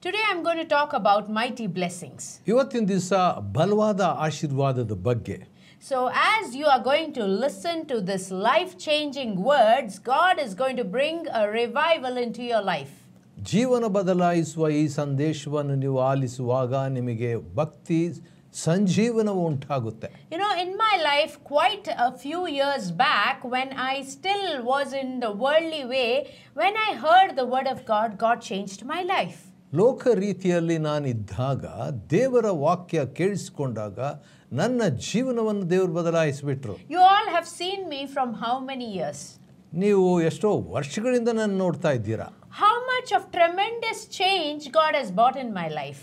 Today I'm going to talk about mighty blessings. So as you are going to listen to this life-changing words, God is going to bring a revival into your life. ಜೀವನ ಬದಲಾಯಿಸುವ ಈ ಸಂದೇಶವನ್ನು ನೀವು ಆಲಿಸುವಾಗ ನಿಮಗೆ ಭಕ್ತಿ ಸಂಜೀವನವು ಉಂಟಾಗುತ್ತೆ you know in my life quite a few years back when I still was in the worldly way when I heard the word of God God changed my life ಲೋಕ ರೀತಿಯಲ್ಲಿ ನಾನಿದ್ದಾಗ ದೇವರ ವಾಕ್ಯ ಕೇಳಿಸಿಕೊಂಡಾಗ ನನ್ನ ಜೀವನವನ್ನು ದೇವರು ಬದಲಾಯಿಸಿಬಿಟ್ರು you all have seen me from how many years ನೀವು ಎಷ್ಟೋ ವರ್ಷಗಳಿಂದ ನಾನು ನೋಡ್ತಾ ಇದ್ದೀರಾ much of tremendous change God has brought in my life.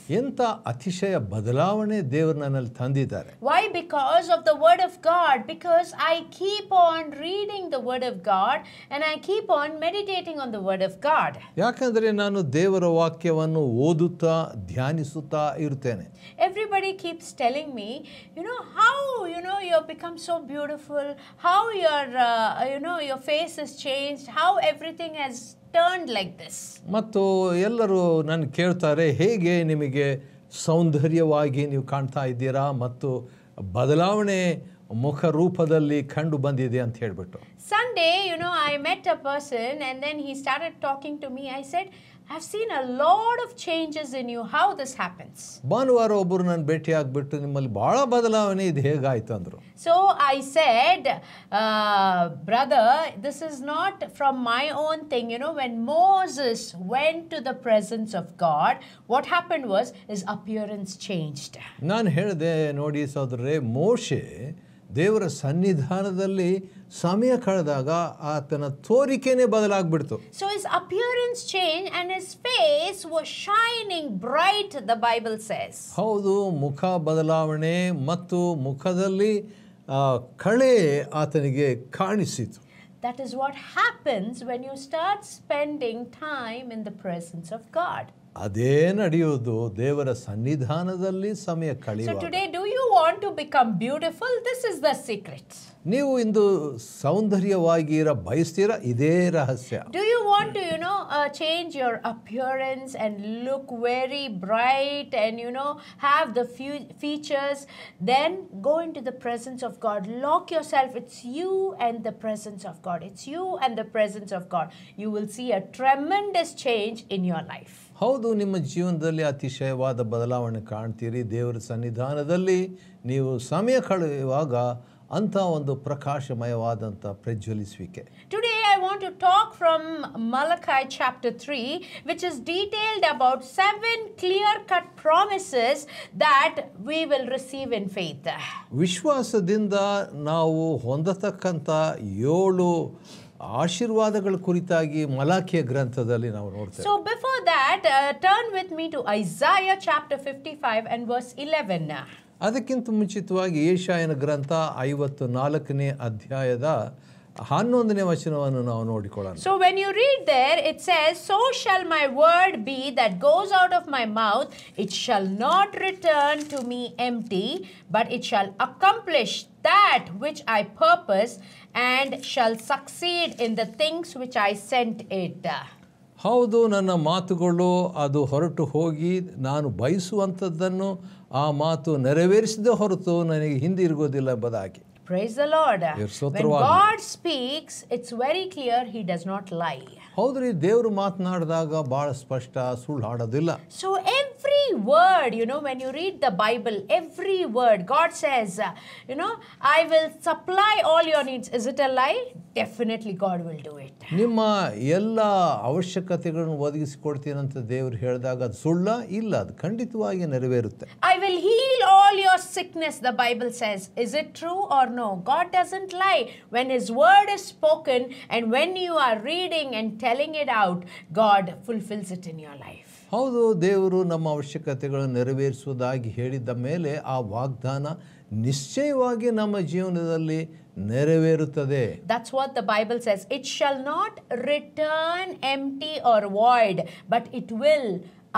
Why? Because of the word of God. Because I keep on reading the word of God and I keep on meditating on the word of God. Everybody keeps telling me, you know how you know you have become so beautiful, how your uh, you know your face has changed, how everything has turned like this ಮತ್ತು ಎಲ್ಲರೂ ನನ್ನ ಕೇಳ್ತಾರೆ ಹೇಗೆ ನಿಮಗೆ ಸೌಂದರ್ಯವಾಗಿ ನೀವು ಕಾಣ್ತಾ ಇದ್ದೀರಾ ಮತ್ತು ಬದಲಾವಣೆ ಮುಖ ರೂಪದಲ್ಲಿ ಕಂಡು ಬಂದಿದೆ ಅಂತ ಹೇಳಿಬಿಟ್ಟು Sunday you know I met a person and then he started talking to me I said I've seen a lot of changes in you. How this happens? So I said, Brother, this is not from my own thing. You know, when Moses went to the presence of God, what happened was his appearance changed. ದೇವರ ಸನ್ನಿಧಾನದಲ್ಲಿ ಸಮಯ ಕಳೆದಾಗ ಆತನ ತೋರಿಕೆನೆ ಬದಲಾಗ್ಬಿಡ್ತು so his appearance change and his face was shining bright the Bible says ಹೌದು ಮುಖ ಬದಲಾವಣೆ ಮತ್ತು ಮುಖದಲ್ಲಿ ಕಳೆ ಆತನಿಗೆ ಕಾಣಿಸಿತು that is what happens when you start spending time in the presence of God ಅದೇನಡೆಯೋದು ದೇವರ ಸನ್ನಿಧಾನದಲ್ಲಿ ಸಮಯ ಕಳೆಯುವ today do you want to become beautiful this is the secret ನೀವು ಇಂದು ಸೌಂದರ್ಯವಾಗಿರ ಬಯಸ್ತೀರಾ ಇದೇ ರಹಸ್ಯ do you want to you know change your appearance and look very bright and you know have the features then go into the presence of God lock yourself it's you and the presence of God it's you and the presence of God you will see a tremendous change in your life ಹೌದು ನಿಮ್ಮ ಜೀವನದಲ್ಲಿ ಅತಿಶಯವಾದ ಬದಲಾವಣೆ ಕಾಣ್ತೀರಿ ದೇವರ ಸನ್ನಿಧಾನದಲ್ಲಿ ನೀವು ಸಮಯ ಕಳೆಯುವಾಗ ಅಂತ ಒಂದು ಪ್ರಕಾಶಮಯವಾದಂಥ ಪ್ರಜ್ವಲಿಸುವಿಕೆ today I want to talk from Malachi chapter three which is detailed about seven clear cut promises that we will receive in faith ವಿಶ್ವಾಸದಿಂದ ನಾವು ಹೊಂದತಕ್ಕಂಥ ಏಳು ಆಶೀರ್ವಾದಗಳ ಕುರಿತಾಗಿ ಮಲಾಖಿಯ ಗ್ರಂಥದಲ್ಲಿ ನಾವು ನೋಡ್ತೇವೆ so before that turn with me to Isaiah chapter fifty five and verse eleven ಅದಕ್ಕಿಂತ ಮುಂಚಿತವಾಗಿ ಏಷಾಯನ ಗ್ರಂಥ ಐವತ್ತು ನಾಲ್ಕನೇ ಅಧ್ಯಾಯದ ಹನ್ನೊಂದನೇ ವಚನವನ್ನು ನಾವು ನೋಡಿಕೊಳ್ಳೋಣ so when you read there it says so shall my word be that goes out of my mouth it shall not return to me empty but it shall accomplish that which I purpose and shall succeed in the things which I sent it. ಹೌದು ನನ್ನ ಮಾತುಗಳು ಅದು ಹೊರಟು ಹೋಗಿ ನಾನು ಬಯಸುವಂಥದ್ದನ್ನು ಆ ಮಾತು ನೆರವೇರಿಸದೆ ಹೊರತು ನನಗೆ ಹಿಂದಿರುಗೋದಿಲ್ಲ Badaki? Praise the Lord. When God speaks, it's very clear He does not lie. So if, word, you know, when you read the Bible, every word, God says, uh, you know, I will supply all your needs. Is it a lie? Definitely God will do it. Nima yella avashakategalan vadigisikodtiyananta devar heladaga sulla illa adu kandithavagi nerveruthe. I will heal all your sickness the Bible says. Is it true or no? God doesn't lie. When his word is spoken and when you are reading and telling it out, God fulfills it in your life. ಹೌದು ದೇವರು ನಮ್ಮ ಅವಶ್ಯಕತೆಗಳನ್ನು ನೆರವೇರಿಸುವುದಾಗಿ ಹೇಳಿದ್ದ ಮೇಲೆ ಆ ವಾಗ್ದಾನ ನಿಶ್ಚಯವಾಗಿ ನಮ್ಮ ಜೀವನದಲ್ಲಿ ನೆರವೇರುತ್ತದೆ that's what the Bible says it shall not return T R void but it will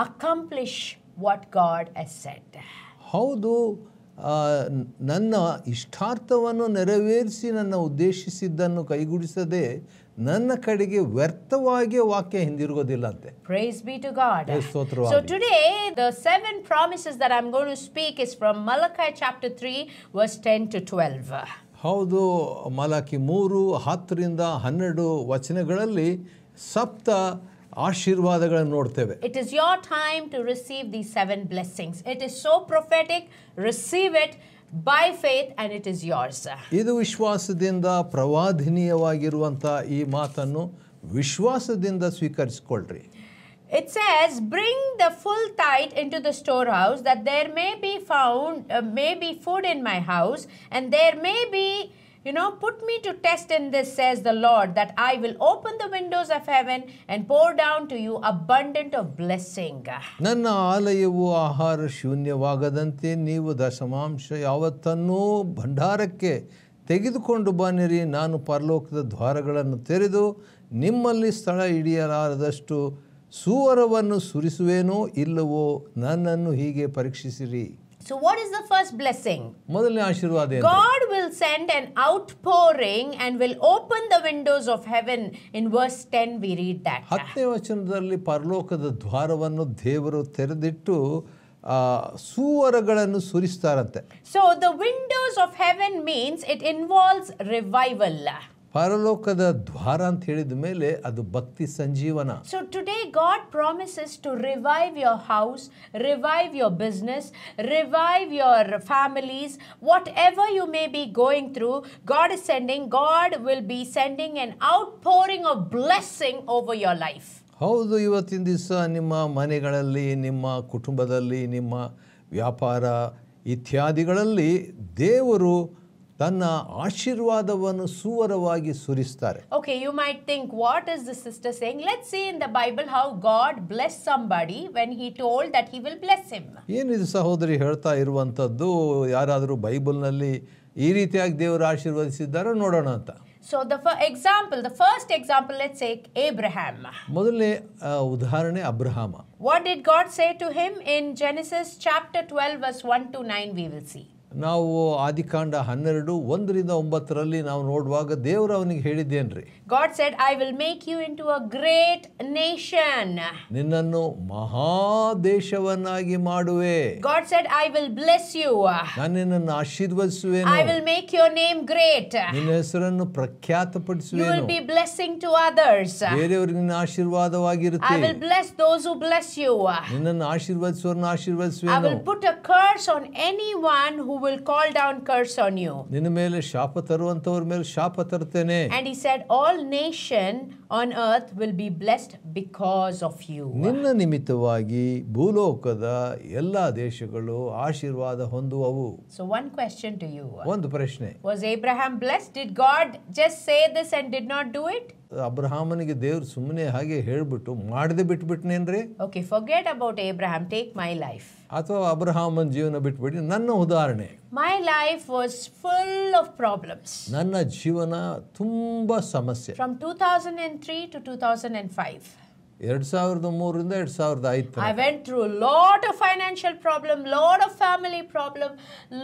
accomplish what God has said ಹೌದು ನನ್ನ ಇಷ್ಟಾರ್ಥವನ್ನು ನೆರವೇರಿಸಿ ನನ್ನ ಉದ್ದೇಶಿಸಿದ್ದನ್ನು ಕೈಗೂಡಿಸದೆ ನನ್ನ ಕಡೆಗೆ ವ್ಯರ್ಥವಾಗಿ ವಾಕ್ಯ ಹಿಂದಿರುಗೋದಿಲ್ಲ ಅಂತೆ praise be to God so today the seven promises that I am going to speak is from Malachi chapter 3 verse 10 to 12 ಹೌದು ಮಲಕಿ 10 ರಿಂದ 12 ವಚನಗಳಲ್ಲಿ ಸಪ್ತ ಆಶೀರ್ವಾದಗಳನ್ನು ನೋಡ್ತೇವೆ it is your time to receive the seven blessings it is so prophetic receive it by faith and it is yours ಇದು ವಿಶ್ವಾಸದಿಂದ ಪ್ರವಾದಿನೀಯವಾಗಿರುವಂಥ ಈ ಮಾತನ್ನು ವಿಶ್ವಾಸದಿಂದ ಸ್ವೀಕರಿಸಿಕೊಳ್ಳ್ರಿ It says, bring the full tithe into the storehouse that there may be found, uh, may be food in my house and there may be You know, put me to test in this, says the Lord, that I will open the windows of heaven and pour down to you abundant of blessing. ನನ್ನ ಆಲಯವು ಆಹಾರ ಶೂನ್ಯವಾಗದಂತೆ ನೀವು ದಶಮಾಂಶ ಯಾವತ್ತನ್ನೂ ಭಂಡಾರಕ್ಕೆ ತೆಗೆದುಕೊಂಡು ಬನ್ನಿರಿ ನಾನು ಪರಲೋಕದ ದ್ವಾರಗಳನ್ನು ತೆರೆದು ನಿಮ್ಮಲ್ಲಿ ಸ್ಥಳ ಹಿಡಿಯಲಾರದಷ್ಟು ಸುವರವನ್ನು ಸುರಿಸುವೇನೋ ಇಲ್ಲವೋ ನನ್ನನ್ನು ಹೀಗೆ ಪರೀಕ್ಷಿಸಿರಿ So what is the first blessing? God will send an outpouring and will open the windows of heaven. In verse 10 we read that. Hathne vachanadarli parlokada dhwaravannu devaru teradittu. Uh, so the windows of heaven means it involves revival. ಪರಲೋಕದ ದ್ವಾರ ಅಂತ ಹೇಳಿದ ಮೇಲೆ ಅದು ಭಕ್ತಿ ಸಂಜೀವನ so today God promises to revive your house revive your business revive your families whatever you may be going through God is sending God will be sending an outpouring of blessing over your life ಹೌದು ಇವತ್ತಿನ ದಿವಸ ನಿಮ್ಮ ಮನೆಗಳಲ್ಲಿ ನಿಮ್ಮ ಕುಟುಂಬದಲ್ಲಿ ನಿಮ್ಮ ವ್ಯಾಪಾರ ಇತ್ಯಾದಿಗಳಲ್ಲಿ ದೇವರು ತನ್ನ ಆಶೀರ್ವಾದವನ್ನು ಸುವರವಾಗಿ ಸುರಿಸ್ತಾರೆ okay you might think what is this sister saying let's see in the Bible how God bless somebody when he told that he will bless him ಏನಿದು ಸಹೋದರಿ ಹೇಳ್ತಾ ಇರುವಂಥದ್ದು ಯಾರಾದರೂ ಬೈಬಲ್ನಲ್ಲಿ ಈ ರೀತಿಯಾಗಿ ದೇವರು ಆಶೀರ್ವದಿಸಿದ್ದಾರೋ ನೋಡೋಣ ಅಂತ so the example the first example let's take Abraham ಮೊದಲನೇ ಉದಾಹರಣೆ ಅಬ್ರಹಾಮ what did God say to him in Genesis chapter 12 verse 1 to 9 we will see ನಾವು ಆದಿಕಾಂಡ ಹನ್ನೆರಡು ಒಂದರಿಂದ ಒಂಬತ್ತರಲ್ಲಿ ನಾವು ನೋಡುವಾಗ ದೇವರು ಅವನಿಗೆ ಹೇಳಿದ್ದೇನ್ರಿ God said I will make you into a great nation ನಿನ್ನನ್ನು ಮಹಾ ದೇಶವನ್ನಾಗಿ ಮಾಡುವೆ God said I will bless you ನಾನು ನಿನ್ನನ್ನು ಆಶೀರ್ವದಿಸುವೆ I will make your name great ನಿನ್ನ ಹೆಸರನ್ನು ಪ್ರಖ್ಯಾತ you will be blessing to others ಬೇರೆಯವರಿಗೆ ನಿನ್ನ ಆಶೀರ್ವಾದವಾಗಿರುತ್ತೆ I will bless those who bless you ನಿನ್ನನ್ನು ಆಶೀರ್ವದಿಸುವವರನ್ನು ಆಶೀರ್ವದಿಸುವೆ I will put a curse on anyone who will call down curse on you. And he said all nation on earth will be blessed because of you. So one question to you. Was Abraham blessed? Did God just say this and did not do it? ಅಬ್ರಹಾಮನಿಗೆ ದೇವ್ರು ಸುಮ್ಮನೆ ಹಾಗೆ ಹೇಳ್ಬಿಟ್ಟು ಮಾಡದೆ ಬಿಟ್ಬಿಟ್ನೇನ್ರಿ okay forget about Abraham take my life ಅಥವಾ ಅಬ್ರಹಾಮನ್ ಜೀವನ ಬಿಟ್ಬಿಡಿ ನನ್ನ ಉದಾಹರಣೆ my life was full of problems ನನ್ನ ಜೀವನ ತುಂಬ ಸಮಸ್ಯೆ from two thousand and three to two thousand and five ಎರಡು ಸಾವಿರದ ಮೂರರಿಂದ ಎರಡು ಸಾವಿರದ ಐದು I went through lot of financial problem lot of family problem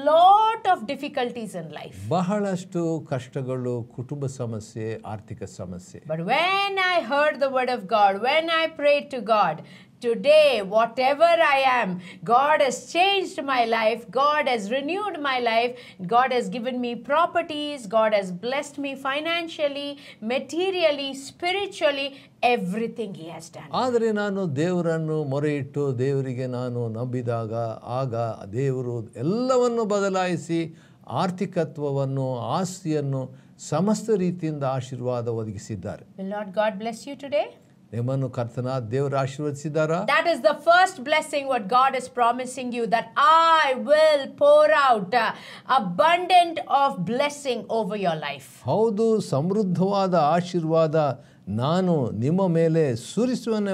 lot of difficulties in life ಬಹಳಷ್ಟು ಕಷ್ಟಗಳು ಕುಟುಂಬ ಸಮಸ್ಯೆ ಆರ್ಥಿಕ ಸಮಸ್ಯೆ but when I heard the word of God when I pray to God today, whatever I am, God has changed my life. God has renewed my life. God has given me properties. God has blessed me financially, materially, spiritually, everything He has done. Adre nano devranu moritto devrige nano nabidaga aga devru ellavanu badalaisi arthikatvavanu asyanu samastariti inda ashirvada vadigisiddar. Will not God bless you today? ನಿಮ್ಮನ್ನು ಕರ್ತನ ದೇವರ ಆಶೀರ್ವದಿಸಿದಾರ that is the first blessing what God is promising you that I will pour out abundant of blessing over your life ಹೌದು ಸಮೃದ್ಧವಾದ ಆಶೀರ್ವಾದ ನಾನು ನಿಮ್ಮ ಮೇಲೆ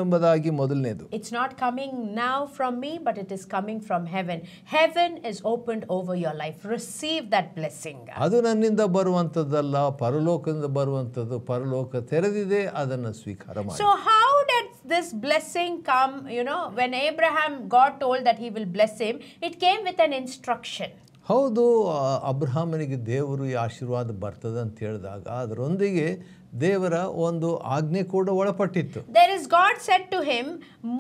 ಎಂಬುದಾಗಿ ಮೊದಲನೇದು it's not coming now from me but it is coming from heaven heaven is opened over your life receive that blessing ಅದು ನನ್ನಿಂದ ಬರುವಂಥದ್ದಲ್ಲ ಪರಲೋಕದಿಂದ ಬರುವಂಥದ್ದು ಪರಲೋಕ ತೆರೆದಿದೆ ಅದನ್ನು ಸ್ವೀಕಾರ ಮಾಡಿ so how did this blessing come you know when abraham god told that he will bless him it came with an instruction ಹೌದು ಅಬ್ರಹಾಮನಿಗೆ ದೇವರು ಈ ಆಶೀರ್ವಾದ ಬರ್ತದೆ ಅಂತ ಹೇಳಿದಾಗ ಅದರೊಂದಿಗೆ ದೇವರ ಒಂದು ಆಜ್ಞೆ ಕೂಡ ಒಳಪಟ್ಟಿತ್ತು there is God said to him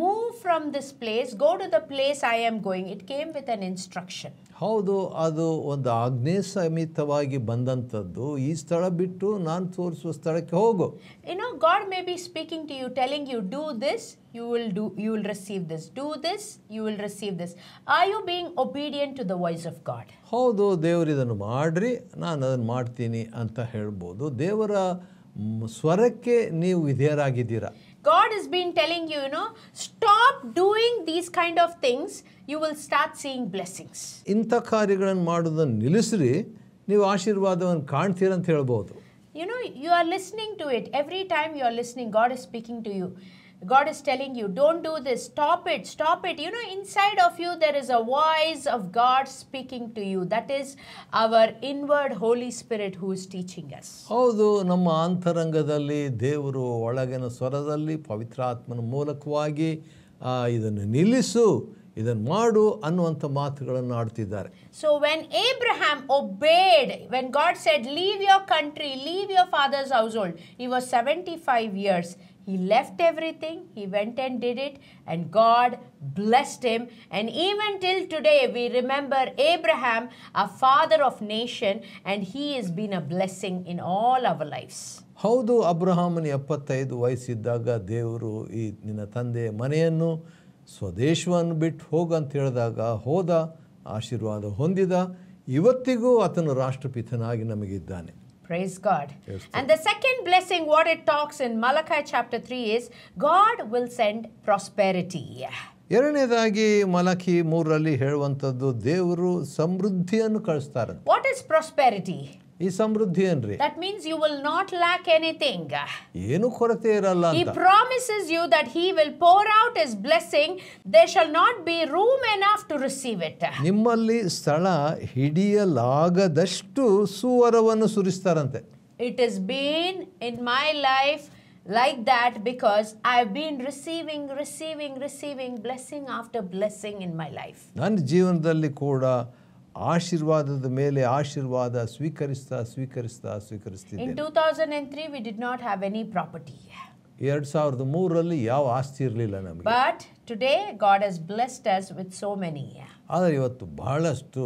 move from this place go to the place I am going it came with an instruction ಹೌದು ಅದು ಒಂದು ಆಜ್ಞೆ ಸಮಿತವಾಗಿ ಬಂದಂಥದ್ದು ಈ ಸ್ಥಳ ಬಿಟ್ಟು ನಾನು ತೋರಿಸುವ ಸ್ಥಳಕ್ಕೆ ಹೋಗು no God may be speaking to you telling you do this you will do you will receive this do this you will receive this are you being obedient to the voice of God ಹೌದು ದೇವರು ಇದನ್ನು ಮಾಡಿರಿ ನಾನು ಅದನ್ನು ಮಾಡ್ತೀನಿ ಅಂತ ಹೇಳ್ಬೋದು ದೇವರ ಸ್ವರಕ್ಕೆ ನೀವು ವಿಧೇಯರಾಗಿದ್ದೀರಾ God is been telling you no stop doing these kind of things you will start seeing blessings ಇಂಥ ಕಾರ್ಯಗಳನ್ನು ಮಾಡುವುದನ್ನು ನಿಲ್ಲಿಸ್ರಿ ನೀವು ಆಶೀರ್ವಾದವನ್ನು ಅಂತ ಹೇಳ್ಬೋದು you know you are listening to it every time you are listening God is speaking to you God is telling you, don't do this, stop it, stop it. You know, inside of you, there is a voice of God speaking to you. That is our inward Holy Spirit who is teaching us. ಹೌದು ನಮ್ಮ ಅಂತರಂಗದಲ್ಲಿ ದೇವರು ಒಳಗಿನ ಸ್ವರದಲ್ಲಿ ಪವಿತ್ರಾತ್ಮನ ಮೂಲಕವಾಗಿ ಇದನ್ನು ನಿಲ್ಲಿಸು ಇದನ್ನು ಮಾಡು ಅನ್ನುವಂಥ ಮಾತುಗಳನ್ನು ಆಡ್ತಿದ್ದಾರೆ so when Abraham obeyed when God said leave said, country leave country, father's household he was seventy five years he left everything, he went and did it, and God blessed him. And even till today, we remember Abraham, a father of nation, and he has been a blessing in all our lives. How do Abraham and Yapatai do I see Daga, Devuru, Ninatande, Manienu, Swadeshwan, Bit Hogan, Tiradaga, Hoda, Ashirwada, Hondida, Ivatigo, Atan Rashtapitanagi Namigidane? Praise God. Yes, and the second blessing, what it talks in Malachi chapter 3 is God will send prosperity. ಎರಡನೇದಾಗಿ ಮಲಕಿ ಮೂರರಲ್ಲಿ ಹೇಳುವಂಥದ್ದು ದೇವರು ಸಮೃದ್ಧಿಯನ್ನು ಕಳಿಸ್ತಾರೆ what is prosperity ಈ ಸಮೃದ್ಧಿ ಏನ್ರಿ that means you will not lack anything ಏನು ಕೊರತೆ ಇರಲ್ಲ he promises you that he will pour out his blessing they shall not be room enough to receive it ನಿಮ್ಮಲ್ಲಿ ಸ್ಥಳ ಹಿಡಿಯಲಾಗದಷ್ಟು ಸುವರವನ್ನು ಸುರಿಸ್ತಾರಂತೆ it is been in my life like that because i've been receiving receiving receiving blessing after blessing in my life ನನ್ನ ಜೀವನದಲ್ಲಿ ಕೂಡ ಆಶೀರ್ವಾದದ ಮೇಲೆ ಆಶೀರ್ವಾದ ಸ್ವೀಕರಿಸ್ತಾ ಸ್ವೀಕರಿಸ್ತಾ ಸ್ವೀಕರಿಸ್ತಿದ್ದೇನೆ two thousand we did not have any property ಎರಡು ಸಾವಿರದ ಮೂರರಲ್ಲಿ ಯಾವ ಆಸ್ತಿ ಇರಲಿಲ್ಲ ನಮಗೆ but today God has blessed us with so many ಆದರೆ ಇವತ್ತು ಬಹಳಷ್ಟು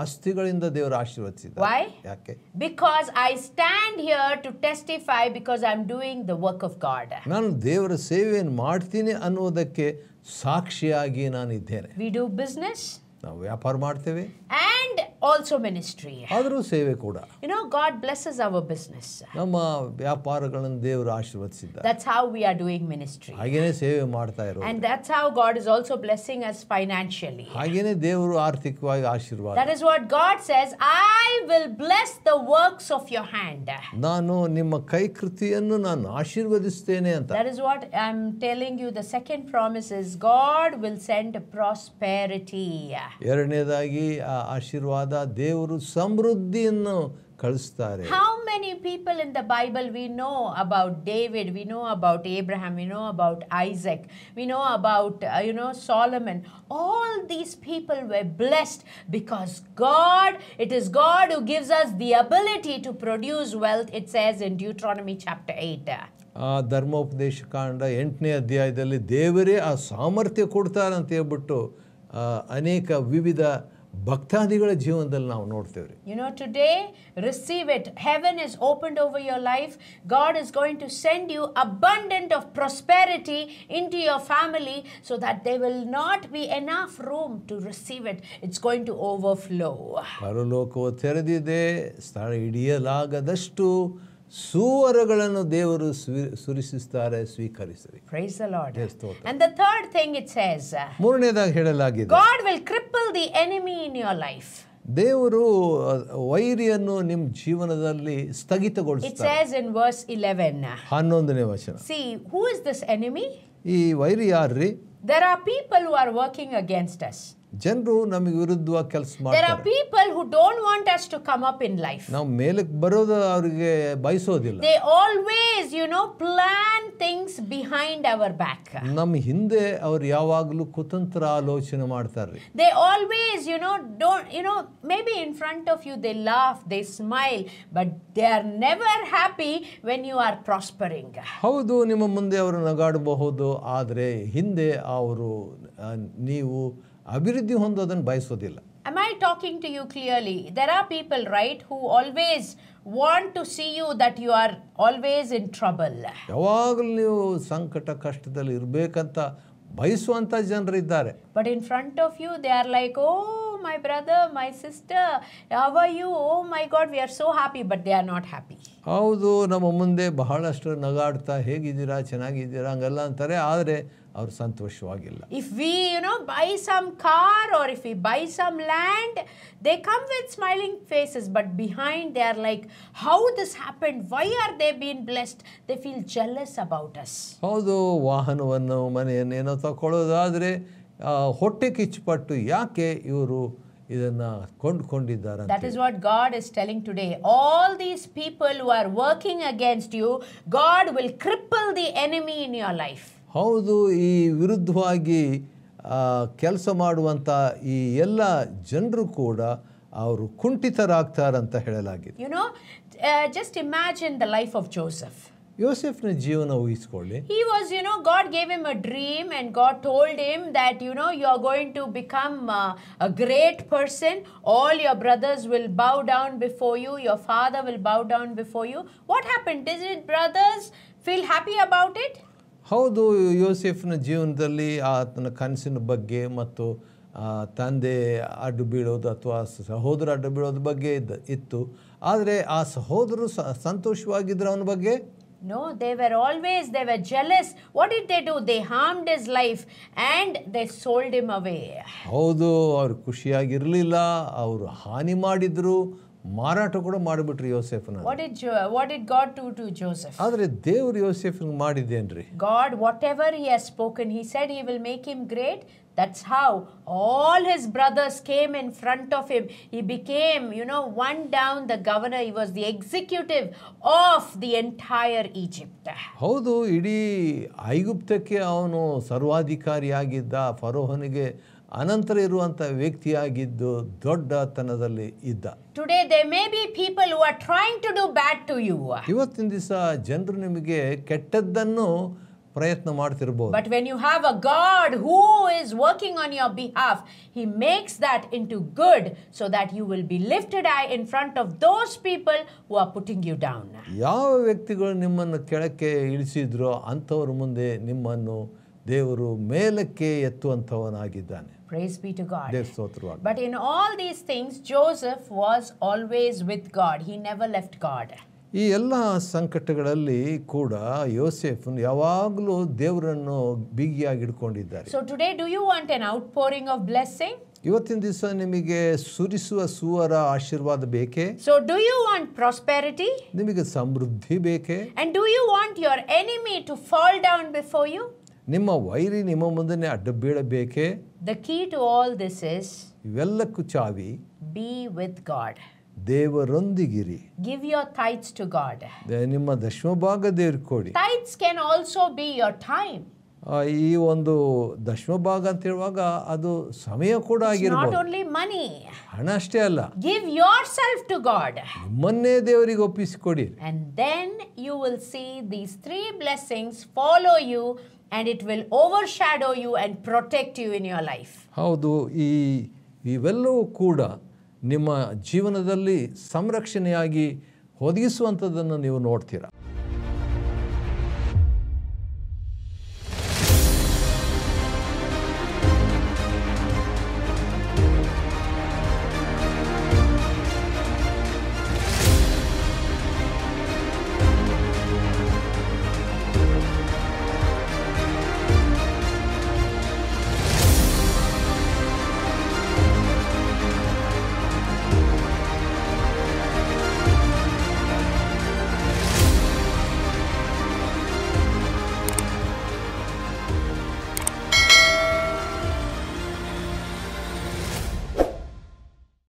ಆಸ್ತಿಗಳಿಂದ ದೇವರ ಆಶೀರ್ವದಿಸಿದ ವೈ ಯಾಕೆ because I stand here to testify because I am doing the work of God ನಾನು ದೇವರ ಸೇವೆಯನ್ನು ಮಾಡ್ತೀನಿ ಅನ್ನುವುದಕ್ಕೆ ಸಾಕ್ಷಿಯಾಗಿ ನಾನು ಇದ್ದೇನೆ ವಿ ಡೂ ಬಿಸ್ನೆಸ್ ನಾವು ವ್ಯಾಪಾರ ಮಾಡ್ತೇವೆ ಆ್ಯಂಡ್ ಆಲ್ಸೋ ಮಿನಿಸ್ಟ್ರಿ ಆದರೂ ಸೇವೆ ಕೂಡ you know God blesses our business ನಮ್ಮ ವ್ಯಾಪಾರಗಳನ್ನು ದೇವರು ಆಶೀರ್ವದಿಸಿದ್ದಾರೆ that's how we are doing ministry ಹಾಗೇನೆ ಸೇವೆ ಮಾಡ್ತಾ ಇರೋ and that's how God is also blessing us financially ಹಾಗೇನೆ ದೇವರು ಆರ್ಥಿಕವಾಗಿ ಆಶೀರ್ವಾದ that is what God says I will bless the works of your hand ನಾನು ನಿಮ್ಮ ಕೈಕೃತಿಯನ್ನು ನಾನು ಆಶೀರ್ವದಿಸುತ್ತೇನೆ ಅಂತ that is what I am telling you the second promise is God will send prosperity ಎರಡನೇದಾಗಿ ಆ ಆಶೀರ್ವಾದ ದೇವರು ಸಮೃದ್ಧಿಯನ್ನು ಕಳಿಸ್ತಾರೆ how many people in the Bible we know about David we know about Abraham we know about Isaac we know about you know Solomon all these people were blessed because God it is God who gives us the ability to produce wealth it's as in Deuteronomy chapter eight ಆ ಧರ್ಮೋಪದೇಶ ಕಾಂಡ ಎಂಟನೇ ಅಧ್ಯಾಯದಲ್ಲಿ ದೇವರೇ ಆ ಸಾಮರ್ಥ್ಯ ಕೊಡ್ತಾರೆ ಅಂತ ಹೇಳ್ಬಿಟ್ಟು ಅನೇಕ ವಿವಿಧ ಭಕ್ತಾದಿಗಳ ಜೀವನದಲ್ಲಿ ನಾವು ನೋಡ್ತೇವೆ you know today receive it heaven is opened over your life God is going to send you abundant of prosperity into your family so that they will not be enough room to receive it it's going to overflow ಪರಲೋಕವು ತೆರೆದಿದೆ ಸ್ಥಳ ಹಿಡಿಯಲಾಗದಷ್ಟು ಸುವರಗಳನ್ನು ದೇವರು ಸುರಿಸುತ್ತಾರೆ ಸ್ವೀಕರಿಸಿ praise the Lord and the third thing it says ಮೂರನೇದಾಗಿ ಹೇಳಲಾಗಿದೆ God will cripple the enemy in your life ದೇವರು ವೈರಿಯನ್ನು ನಿಮ್ಮ ಜೀವನದಲ್ಲಿ ಸ್ಥಗಿತಗೊಳಿಸುತ್ತಾರೆ ಇಟ್ ಸೇಸ್ ಇನ್ ವರ್ಸ್ 11 11ನೇ ವಚನ see who is this enemy ಈ ವೈರಿ ಯಾರ್ರಿ there are people who are working against us ಜನರು ನಮಗೆ ವಿರುದ್ಧವಾಗಿ ಕೆಲಸ ಮಾಡ್ತಾರೆ people who don't want us to come up in life ನಾವು ಮೇಲಕ್ಕೆ ಬರೋದು ಅವರಿಗೆ ಬಯಸೋದಿಲ್ಲ they always you know plan things behind our back ನಮ್ಮ ಹಿಂದೆ ಅವರು ಯಾವಾಗಲೂ ಕುತಂತ್ರ ಆಲೋಚನೆ ಮಾಡ್ತಾರೆ they always you know don't you know maybe in front of you they laugh they smile but they are never happy when you are prospering ಹೌದು ನಿಮ್ಮ ಮುಂದೆ ಅವರು ನಗಾಡಬಹುದು ಆದರೆ ಹಿಂದೆ ಅವರು ನೀವು ಅಭಿವೃದ್ಧಿ ಹೊಂದೋದನ್ನು ಬಯಸೋದಿಲ್ಲ am I talking to you clearly There are people right who always want to see you that you are always in trouble ಯಾವಾಗಲೂ ನೀವು ಸಂಕಟ ಕಷ್ಟದಲ್ಲಿ ಇರಬೇಕಂತ ಬಯಸುವಂಥ ಜನರಿದ್ದಾರೆ but in front of you they are like oh my brother my sister ಯಾವ you oh my God we are so happy but they are not happy ಹೌದು ನಮ್ಮ ಮುಂದೆ ಬಹಳಷ್ಟು ನಗಾಡ್ತಾ ಹೇಗಿದ್ದೀರಾ ಚೆನ್ನಾಗಿದ್ದೀರಾ ಹಂಗೆಲ್ಲ ಅಂತಾರೆ ಆದರೆ ಅವ್ರು ಸಂತೋಷವಾಗಿಲ್ಲ if we you know buy some car or if we buy some land they come with smiling faces but behind they are like how this happen why are they been blessed they feel jealous about us ಹೌದು ವಾಹನವನ್ನು ಮನೆಯನ್ನೇನೋ ತಗೊಳ್ಳೋದಾದರೆ ಹೊಟ್ಟೆ ಕಿಚ್ಚುಪಟ್ಟು ಯಾಕೆ ಇವರು ಇದನ್ನು ಕೊಂಡುಕೊಂಡಿದ್ದಾರೆ that is what God is telling today all these people who are working against you God will cripple the enemy in your life ಹೌದು ಈ ವಿರುದ್ಧವಾಗಿ ಕೆಲಸ ಮಾಡುವಂಥ ಈ ಎಲ್ಲ ಜನರು ಕೂಡ ಅವರು ಕುಂಠಿತರಾಗ್ತಾರಂತ ಹೇಳಲಾಗಿದೆ you know just imagine the life of Joseph ಯೋಸೆಫ್ನ ಜೀವನ ಊಹಿಸಿಕೊಳ್ಳಿ he was you know God gave him a dream and God told him that you know you are going to become a great person all your brothers will bow down before you your father will bow down before you what happen this it brothers feel happy about it ಹೌದು ಯೋಸೆಫ್ನ ಜೀವನದಲ್ಲಿ ಆತನ ಕನಸಿನ ಬಗ್ಗೆ ಮತ್ತು ತಂದೆ ಅಡ್ಡು ಬೀಳೋದು ಅಥವಾ ಸಹೋದರ ಅಡ್ಡು ಬೀಳೋದ್ರ ಬಗ್ಗೆ ಇದ್ದ ಇತ್ತು ಆದರೆ ಆ ಸಹೋದರು ಸಂತೋಷವಾಗಿದ್ದರು ಅವನ ಬಗ್ಗೆ No, they were always they were jealous. What did they do? They harmed his life and they sold him ಅವೇ ಹೌದು ಅವ್ರು ಖುಷಿಯಾಗಿರಲಿಲ್ಲ ಅವರು ಹಾನಿ ಮಾಡಿದ್ರು ಮಾರಾಟ ಕೂಡ ಮಾಡಿಬಿಟ್ರು ಯೋಸೆಫ್ನ what it what it God to to Joseph ಆದರೆ ದೇವರು ಯೋಸೆಫ್ನ ಮಾಡಿದ್ದೇನ್ರಿ God whatever he has spoken he said he will make him great That's how all his brothers came in front of him. He became, you know, one down the governor. He was the executive of the entire Egypt. How do Idi Aigupteke Aono Sarwadikariagida Farohanege Anantre Ruanta Viktiagido Dodda Tanadali Ida? Today there may be people who are trying to do bad to you. He was in this uh gender but when you have a God who is working on your behalf, He makes that into good so that you will be lifted high in front of those people who are putting you down. ಯಾವ ವ್ಯಕ್ತಿಗಳು ನಿಮ್ಮನ್ನು ಕೆಳಕ್ಕೆ ಇಳಿಸಿದ್ರೋ ಅಂಥವ್ರ ಮುಂದೆ ನಿಮ್ಮನ್ನು ದೇವರು ಮೇಲಕ್ಕೆ ಎತ್ತುವಂಥವನಾಗಿದ್ದಾನೆ Praise be to God. But in all these things, Joseph was always with God. He never left God. ಈ ಎಲ್ಲ ಸಂಕಟಗಳಲ್ಲಿ ಕೂಡ ಯೋಸೆಫ್ ಯಾವಾಗಲೂ ದೇವರನ್ನು ಬಿಗಿಯಾಗಿ ಇಟ್ಕೊಂಡಿದ್ದಾರೆ so today do you want an outpouring of blessing ಇವತ್ತಿನ ದಿವಸ ನಿಮಗೆ ಸುರಿಸುವ ಸುವರ ಆಶೀರ್ವಾದ ಬೇಕೇ so do you want prosperity ನಿಮಗೆ ಸಮೃದ್ಧಿ ಬೇಕೇ and do you want your enemy to fall down before you ನಿಮ್ಮ ವೈರಿ ನಿಮ್ಮ ಮುಂದೆ ಅಡ್ಡ ಬೀಳಬೇಕೆ the key to all this is ಇವೆಲ್ಲಕ್ಕೂ ಚಾವಿ ಬಿ ವಿತ್ ಗಾಡ್ ದೇವರೊಂದಿಗಿರಿ give your tithes to God ನಿಮ್ಮ ದಶಮ ಭಾಗ ದೇವ್ರಿಗೆ ಕೊಡಿ can also be your time ಈ ಒಂದು ದಶಮ ಭಾಗ ಅಂತ ಹೇಳುವಾಗ ಅದು ಸಮಯ ಕೂಡ ಆಗಿರಬಹುದು ಓನ್ಲಿ ಮನಿ ಹಣ ಅಷ್ಟೇ ಅಲ್ಲ give yourself to God ನಿಮ್ಮನ್ನೇ ದೇವರಿಗೆ ಒಪ್ಪಿಸಿಕೊಡಿ and then you will see these three blessings follow you and it will overshadow you and protect you in your life ಹೌದು ಈ ಇವೆಲ್ಲವೂ ಕೂಡ ನಿಮ್ಮ ಜೀವನದಲ್ಲಿ ಸಂರಕ್ಷಣೆಯಾಗಿ ಒದಗಿಸುವಂಥದ್ದನ್ನು ನೀವು ನೋಡ್ತೀರಾ